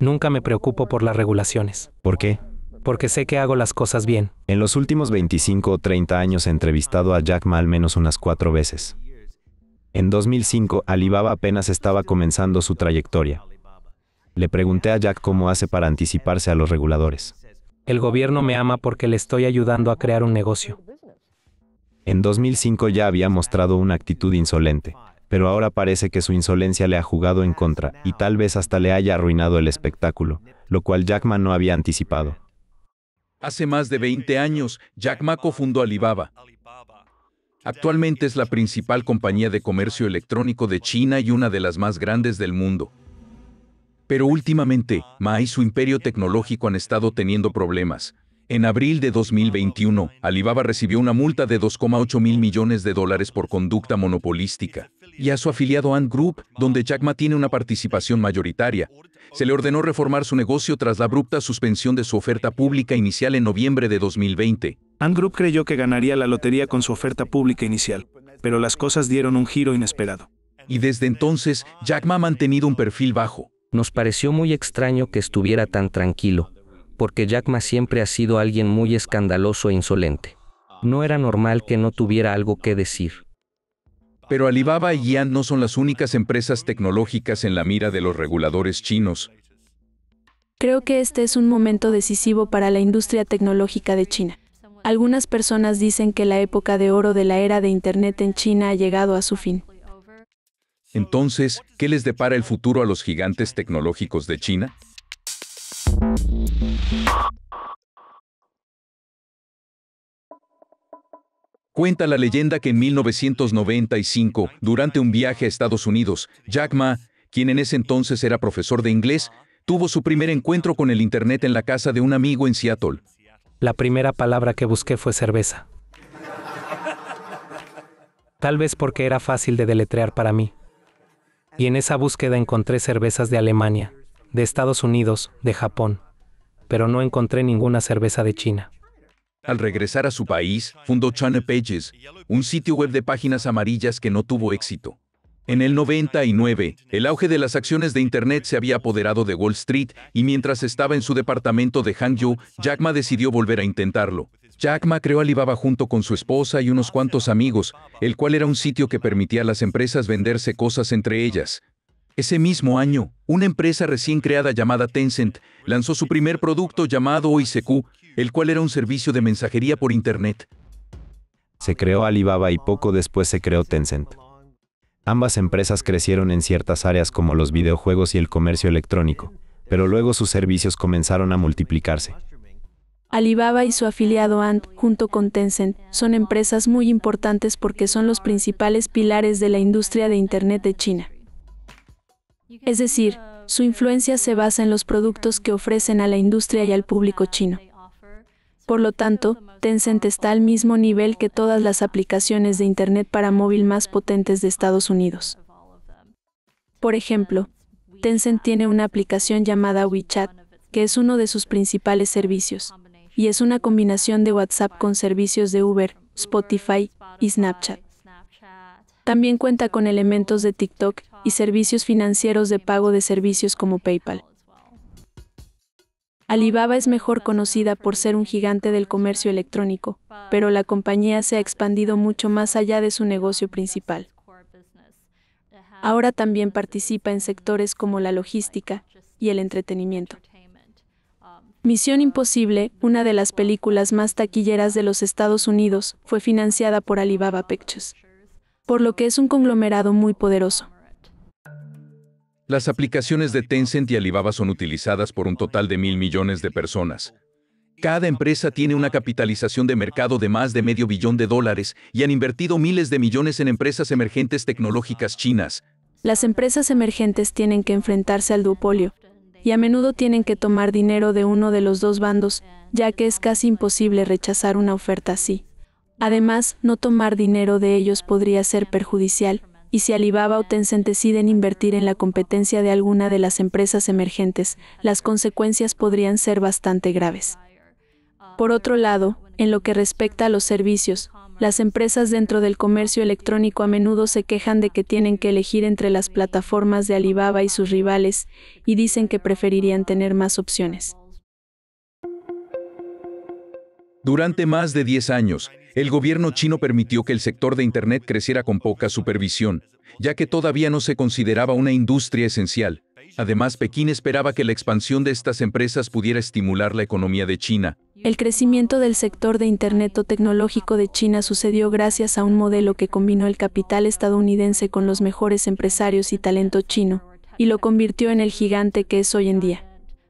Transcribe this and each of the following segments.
Nunca me preocupo por las regulaciones. ¿Por qué? Porque sé que hago las cosas bien. En los últimos 25 o 30 años he entrevistado a Jack Ma al menos unas cuatro veces. En 2005, Alibaba apenas estaba comenzando su trayectoria. Le pregunté a Jack cómo hace para anticiparse a los reguladores. El gobierno me ama porque le estoy ayudando a crear un negocio. En 2005 ya había mostrado una actitud insolente pero ahora parece que su insolencia le ha jugado en contra y tal vez hasta le haya arruinado el espectáculo, lo cual Ma no había anticipado. Hace más de 20 años, Jack Ma cofundó Alibaba. Actualmente es la principal compañía de comercio electrónico de China y una de las más grandes del mundo. Pero últimamente, Ma y su imperio tecnológico han estado teniendo problemas, en abril de 2021, Alibaba recibió una multa de 2,8 mil millones de dólares por conducta monopolística. Y a su afiliado Ant Group, donde Jack Ma tiene una participación mayoritaria, se le ordenó reformar su negocio tras la abrupta suspensión de su oferta pública inicial en noviembre de 2020. Ant Group creyó que ganaría la lotería con su oferta pública inicial, pero las cosas dieron un giro inesperado. Y desde entonces, Jack Ma ha mantenido un perfil bajo. Nos pareció muy extraño que estuviera tan tranquilo, porque Jack Ma siempre ha sido alguien muy escandaloso e insolente. No era normal que no tuviera algo que decir. Pero Alibaba y Yan no son las únicas empresas tecnológicas en la mira de los reguladores chinos. Creo que este es un momento decisivo para la industria tecnológica de China. Algunas personas dicen que la época de oro de la era de Internet en China ha llegado a su fin. Entonces, ¿qué les depara el futuro a los gigantes tecnológicos de China? Cuenta la leyenda que en 1995, durante un viaje a Estados Unidos, Jack Ma, quien en ese entonces era profesor de inglés, tuvo su primer encuentro con el Internet en la casa de un amigo en Seattle. La primera palabra que busqué fue cerveza. Tal vez porque era fácil de deletrear para mí. Y en esa búsqueda encontré cervezas de Alemania de Estados Unidos, de Japón, pero no encontré ninguna cerveza de China. Al regresar a su país, fundó China Pages, un sitio web de páginas amarillas que no tuvo éxito. En el 99, el auge de las acciones de Internet se había apoderado de Wall Street y mientras estaba en su departamento de Hangzhou, Jack Ma decidió volver a intentarlo. Jack Ma creó Alibaba junto con su esposa y unos cuantos amigos, el cual era un sitio que permitía a las empresas venderse cosas entre ellas. Ese mismo año, una empresa recién creada llamada Tencent lanzó su primer producto llamado OICQ, el cual era un servicio de mensajería por Internet. Se creó Alibaba y poco después se creó Tencent. Ambas empresas crecieron en ciertas áreas como los videojuegos y el comercio electrónico, pero luego sus servicios comenzaron a multiplicarse. Alibaba y su afiliado Ant, junto con Tencent, son empresas muy importantes porque son los principales pilares de la industria de Internet de China. Es decir, su influencia se basa en los productos que ofrecen a la industria y al público chino. Por lo tanto, Tencent está al mismo nivel que todas las aplicaciones de Internet para móvil más potentes de Estados Unidos. Por ejemplo, Tencent tiene una aplicación llamada WeChat, que es uno de sus principales servicios, y es una combinación de WhatsApp con servicios de Uber, Spotify y Snapchat. También cuenta con elementos de TikTok y servicios financieros de pago de servicios como PayPal. Alibaba es mejor conocida por ser un gigante del comercio electrónico, pero la compañía se ha expandido mucho más allá de su negocio principal. Ahora también participa en sectores como la logística y el entretenimiento. Misión Imposible, una de las películas más taquilleras de los Estados Unidos, fue financiada por Alibaba Pictures, por lo que es un conglomerado muy poderoso. Las aplicaciones de Tencent y Alibaba son utilizadas por un total de mil millones de personas. Cada empresa tiene una capitalización de mercado de más de medio billón de dólares y han invertido miles de millones en empresas emergentes tecnológicas chinas. Las empresas emergentes tienen que enfrentarse al duopolio y a menudo tienen que tomar dinero de uno de los dos bandos, ya que es casi imposible rechazar una oferta así. Además, no tomar dinero de ellos podría ser perjudicial, y si Alibaba o Tencent deciden invertir en la competencia de alguna de las empresas emergentes, las consecuencias podrían ser bastante graves. Por otro lado, en lo que respecta a los servicios, las empresas dentro del comercio electrónico a menudo se quejan de que tienen que elegir entre las plataformas de Alibaba y sus rivales, y dicen que preferirían tener más opciones. Durante más de 10 años, el gobierno chino permitió que el sector de Internet creciera con poca supervisión, ya que todavía no se consideraba una industria esencial. Además, Pekín esperaba que la expansión de estas empresas pudiera estimular la economía de China. El crecimiento del sector de Internet o tecnológico de China sucedió gracias a un modelo que combinó el capital estadounidense con los mejores empresarios y talento chino, y lo convirtió en el gigante que es hoy en día.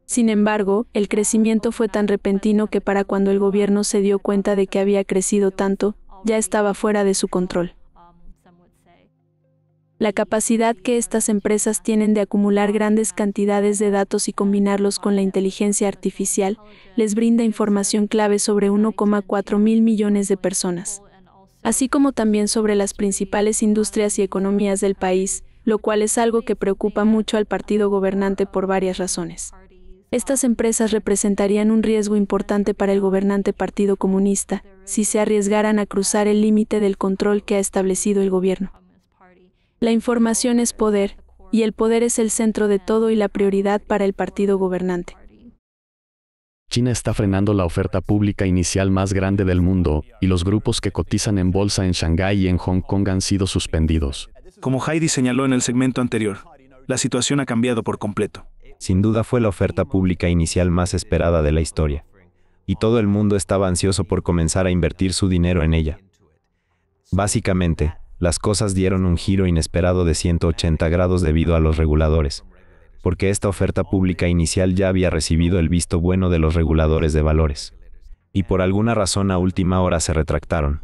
Sin embargo, el crecimiento fue tan repentino que para cuando el gobierno se dio cuenta de que había crecido tanto, ya estaba fuera de su control. La capacidad que estas empresas tienen de acumular grandes cantidades de datos y combinarlos con la inteligencia artificial les brinda información clave sobre 1,4 mil millones de personas, así como también sobre las principales industrias y economías del país, lo cual es algo que preocupa mucho al partido gobernante por varias razones. Estas empresas representarían un riesgo importante para el gobernante Partido Comunista si se arriesgaran a cruzar el límite del control que ha establecido el gobierno. La información es poder, y el poder es el centro de todo y la prioridad para el partido gobernante. China está frenando la oferta pública inicial más grande del mundo, y los grupos que cotizan en bolsa en Shanghái y en Hong Kong han sido suspendidos. Como Heidi señaló en el segmento anterior, la situación ha cambiado por completo sin duda fue la oferta pública inicial más esperada de la historia. Y todo el mundo estaba ansioso por comenzar a invertir su dinero en ella. Básicamente, las cosas dieron un giro inesperado de 180 grados debido a los reguladores, porque esta oferta pública inicial ya había recibido el visto bueno de los reguladores de valores. Y por alguna razón a última hora se retractaron.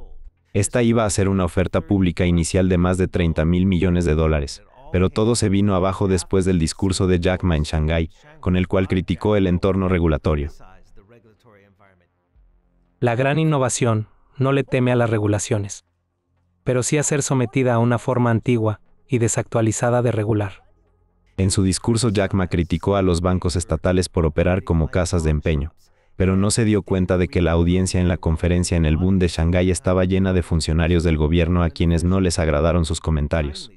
Esta iba a ser una oferta pública inicial de más de 30 mil millones de dólares, pero todo se vino abajo después del discurso de Jack Ma en Shanghái, con el cual criticó el entorno regulatorio. La gran innovación no le teme a las regulaciones, pero sí a ser sometida a una forma antigua y desactualizada de regular. En su discurso Jack Ma criticó a los bancos estatales por operar como casas de empeño, pero no se dio cuenta de que la audiencia en la conferencia en el Bund de Shanghái estaba llena de funcionarios del gobierno a quienes no les agradaron sus comentarios.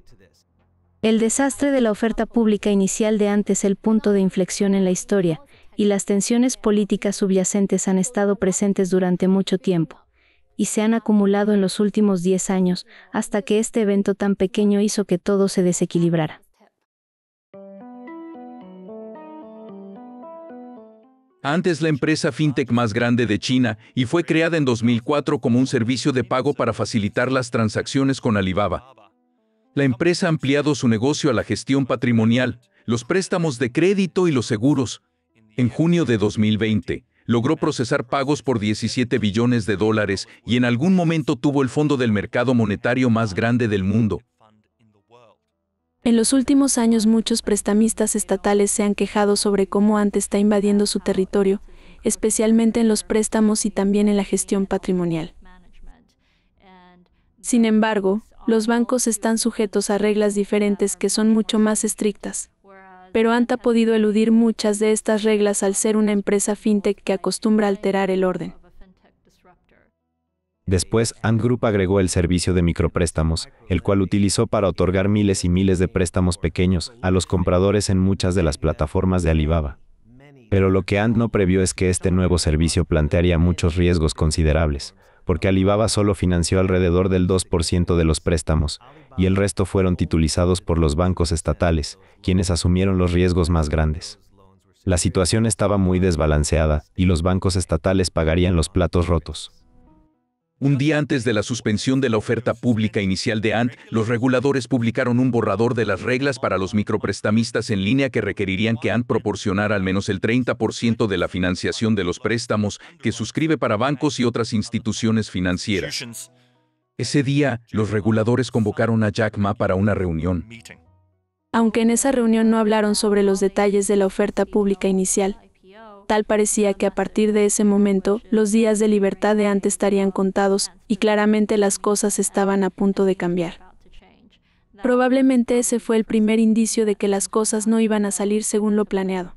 El desastre de la oferta pública inicial de antes el punto de inflexión en la historia, y las tensiones políticas subyacentes han estado presentes durante mucho tiempo, y se han acumulado en los últimos 10 años, hasta que este evento tan pequeño hizo que todo se desequilibrara. Antes la empresa fintech más grande de China y fue creada en 2004 como un servicio de pago para facilitar las transacciones con Alibaba, la empresa ha ampliado su negocio a la gestión patrimonial, los préstamos de crédito y los seguros. En junio de 2020, logró procesar pagos por 17 billones de dólares y en algún momento tuvo el fondo del mercado monetario más grande del mundo. En los últimos años muchos prestamistas estatales se han quejado sobre cómo antes está invadiendo su territorio, especialmente en los préstamos y también en la gestión patrimonial. Sin embargo, los bancos están sujetos a reglas diferentes que son mucho más estrictas. Pero Ant ha podido eludir muchas de estas reglas al ser una empresa fintech que acostumbra alterar el orden. Después, Ant Group agregó el servicio de micropréstamos, el cual utilizó para otorgar miles y miles de préstamos pequeños a los compradores en muchas de las plataformas de Alibaba. Pero lo que Ant no previó es que este nuevo servicio plantearía muchos riesgos considerables, porque Alibaba solo financió alrededor del 2% de los préstamos, y el resto fueron titulizados por los bancos estatales, quienes asumieron los riesgos más grandes. La situación estaba muy desbalanceada, y los bancos estatales pagarían los platos rotos. Un día antes de la suspensión de la oferta pública inicial de ANT, los reguladores publicaron un borrador de las reglas para los microprestamistas en línea que requerirían que ANT proporcionara al menos el 30% de la financiación de los préstamos que suscribe para bancos y otras instituciones financieras. Ese día, los reguladores convocaron a Jack Ma para una reunión. Aunque en esa reunión no hablaron sobre los detalles de la oferta pública inicial, Tal parecía que a partir de ese momento los días de libertad de Ant estarían contados y claramente las cosas estaban a punto de cambiar. Probablemente ese fue el primer indicio de que las cosas no iban a salir según lo planeado.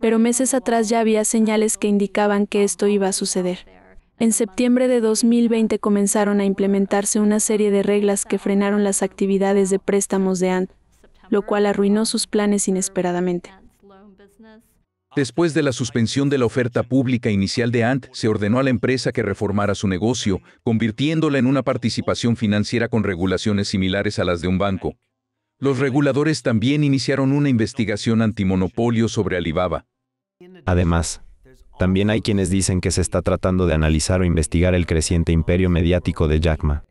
Pero meses atrás ya había señales que indicaban que esto iba a suceder. En septiembre de 2020 comenzaron a implementarse una serie de reglas que frenaron las actividades de préstamos de Ant, lo cual arruinó sus planes inesperadamente. Después de la suspensión de la oferta pública inicial de Ant, se ordenó a la empresa que reformara su negocio, convirtiéndola en una participación financiera con regulaciones similares a las de un banco. Los reguladores también iniciaron una investigación antimonopolio sobre Alibaba. Además, también hay quienes dicen que se está tratando de analizar o investigar el creciente imperio mediático de Jack Ma.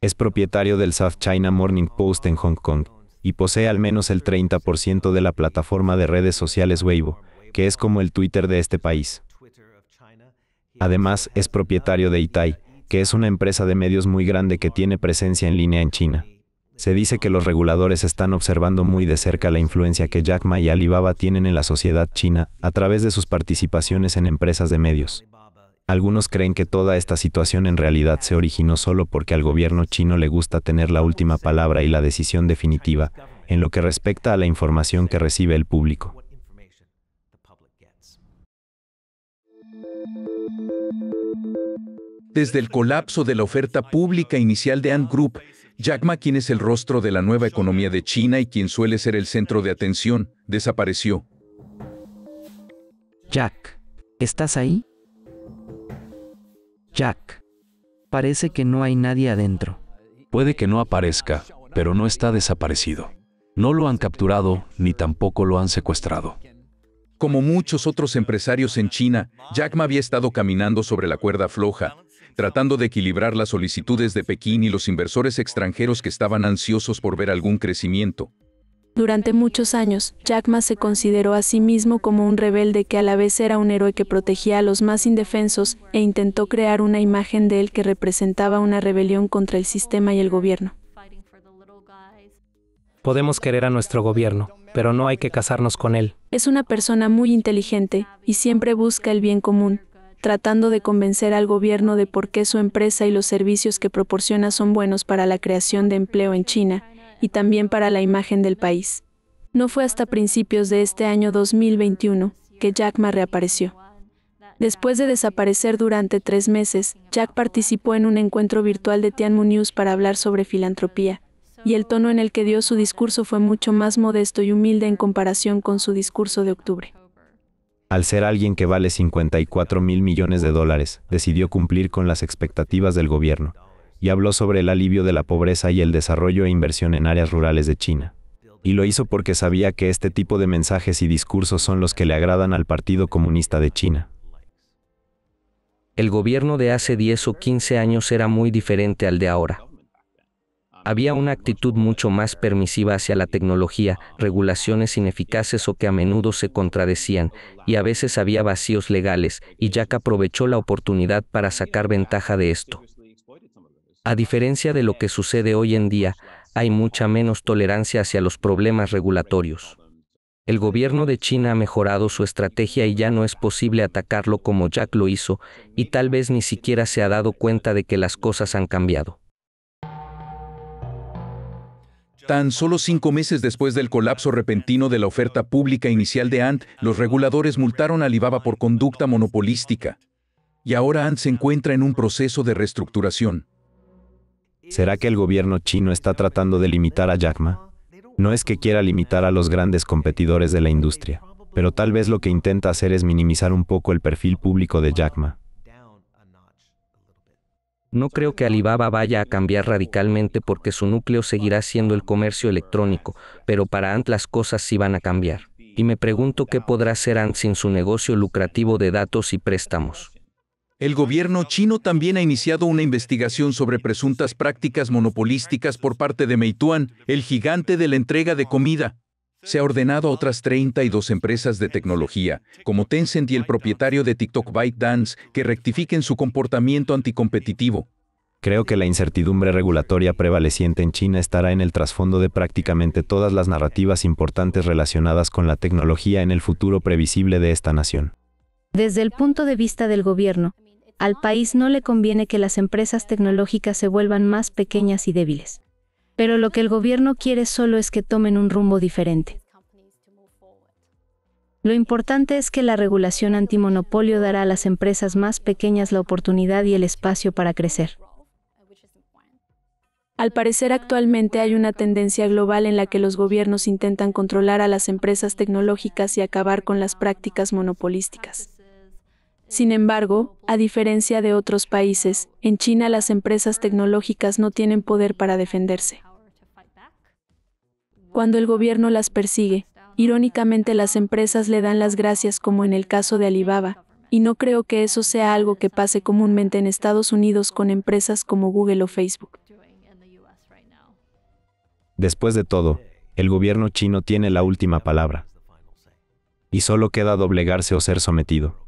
Es propietario del South China Morning Post en Hong Kong y posee al menos el 30% de la plataforma de redes sociales Weibo, que es como el Twitter de este país. Además, es propietario de Itai, que es una empresa de medios muy grande que tiene presencia en línea en China. Se dice que los reguladores están observando muy de cerca la influencia que Jack Ma y Alibaba tienen en la sociedad china a través de sus participaciones en empresas de medios. Algunos creen que toda esta situación en realidad se originó solo porque al gobierno chino le gusta tener la última palabra y la decisión definitiva en lo que respecta a la información que recibe el público. Desde el colapso de la oferta pública inicial de Ant Group, Jack Ma, quien es el rostro de la nueva economía de China y quien suele ser el centro de atención, desapareció. Jack, ¿estás ahí? Jack, parece que no hay nadie adentro. Puede que no aparezca, pero no está desaparecido. No lo han capturado ni tampoco lo han secuestrado. Como muchos otros empresarios en China, Jack Ma había estado caminando sobre la cuerda floja, tratando de equilibrar las solicitudes de Pekín y los inversores extranjeros que estaban ansiosos por ver algún crecimiento. Durante muchos años, Jack Ma se consideró a sí mismo como un rebelde que a la vez era un héroe que protegía a los más indefensos e intentó crear una imagen de él que representaba una rebelión contra el sistema y el gobierno. Podemos querer a nuestro gobierno, pero no hay que casarnos con él. Es una persona muy inteligente y siempre busca el bien común, tratando de convencer al gobierno de por qué su empresa y los servicios que proporciona son buenos para la creación de empleo en China y también para la imagen del país. No fue hasta principios de este año 2021 que Jack Ma reapareció. Después de desaparecer durante tres meses, Jack participó en un encuentro virtual de Tianmu News para hablar sobre filantropía, y el tono en el que dio su discurso fue mucho más modesto y humilde en comparación con su discurso de octubre al ser alguien que vale 54 mil millones de dólares, decidió cumplir con las expectativas del gobierno y habló sobre el alivio de la pobreza y el desarrollo e inversión en áreas rurales de China. Y lo hizo porque sabía que este tipo de mensajes y discursos son los que le agradan al Partido Comunista de China. El gobierno de hace 10 o 15 años era muy diferente al de ahora. Había una actitud mucho más permisiva hacia la tecnología, regulaciones ineficaces o que a menudo se contradecían, y a veces había vacíos legales, y Jack aprovechó la oportunidad para sacar ventaja de esto. A diferencia de lo que sucede hoy en día, hay mucha menos tolerancia hacia los problemas regulatorios. El gobierno de China ha mejorado su estrategia y ya no es posible atacarlo como Jack lo hizo, y tal vez ni siquiera se ha dado cuenta de que las cosas han cambiado. Tan solo cinco meses después del colapso repentino de la oferta pública inicial de Ant, los reguladores multaron a Alibaba por conducta monopolística. Y ahora Ant se encuentra en un proceso de reestructuración. ¿Será que el gobierno chino está tratando de limitar a Jack Ma? No es que quiera limitar a los grandes competidores de la industria, pero tal vez lo que intenta hacer es minimizar un poco el perfil público de Jack Ma. No creo que Alibaba vaya a cambiar radicalmente porque su núcleo seguirá siendo el comercio electrónico, pero para Ant las cosas sí van a cambiar. Y me pregunto qué podrá hacer Ant sin su negocio lucrativo de datos y préstamos. El gobierno chino también ha iniciado una investigación sobre presuntas prácticas monopolísticas por parte de Meituan, el gigante de la entrega de comida, se ha ordenado a otras 32 empresas de tecnología, como Tencent y el propietario de TikTok ByteDance, que rectifiquen su comportamiento anticompetitivo. Creo que la incertidumbre regulatoria prevaleciente en China estará en el trasfondo de prácticamente todas las narrativas importantes relacionadas con la tecnología en el futuro previsible de esta nación. Desde el punto de vista del gobierno, al país no le conviene que las empresas tecnológicas se vuelvan más pequeñas y débiles. Pero lo que el gobierno quiere solo es que tomen un rumbo diferente. Lo importante es que la regulación antimonopolio dará a las empresas más pequeñas la oportunidad y el espacio para crecer. Al parecer actualmente hay una tendencia global en la que los gobiernos intentan controlar a las empresas tecnológicas y acabar con las prácticas monopolísticas. Sin embargo, a diferencia de otros países, en China las empresas tecnológicas no tienen poder para defenderse. Cuando el gobierno las persigue, irónicamente las empresas le dan las gracias como en el caso de Alibaba, y no creo que eso sea algo que pase comúnmente en Estados Unidos con empresas como Google o Facebook. Después de todo, el gobierno chino tiene la última palabra. Y solo queda doblegarse o ser sometido.